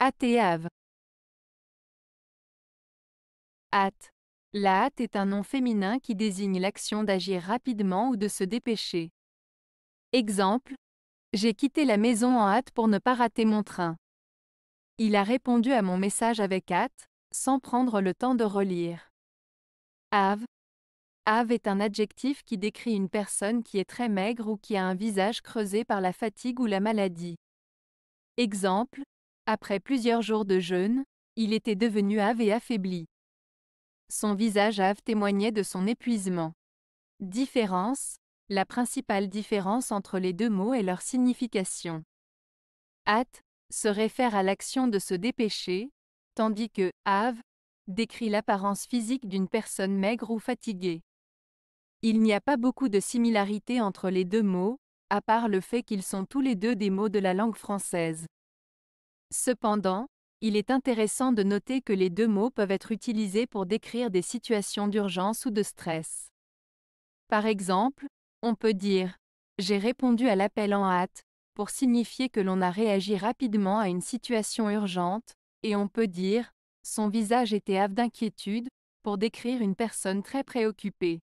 AV Hâte. La hâte est un nom féminin qui désigne l'action d'agir rapidement ou de se dépêcher. Exemple. J'ai quitté la maison en hâte pour ne pas rater mon train. Il a répondu à mon message avec hâte, sans prendre le temps de relire. Ave. Ave est un adjectif qui décrit une personne qui est très maigre ou qui a un visage creusé par la fatigue ou la maladie. Exemple, après plusieurs jours de jeûne, il était devenu ave et affaibli. Son visage ave témoignait de son épuisement. Différence La principale différence entre les deux mots est leur signification. Hâte se réfère à l'action de se dépêcher, tandis que ave décrit l'apparence physique d'une personne maigre ou fatiguée. Il n'y a pas beaucoup de similarité entre les deux mots, à part le fait qu'ils sont tous les deux des mots de la langue française. Cependant, il est intéressant de noter que les deux mots peuvent être utilisés pour décrire des situations d'urgence ou de stress. Par exemple, on peut dire ⁇ J'ai répondu à l'appel en hâte ⁇ pour signifier que l'on a réagi rapidement à une situation urgente, et on peut dire ⁇ Son visage était ave d'inquiétude ⁇ pour décrire une personne très préoccupée.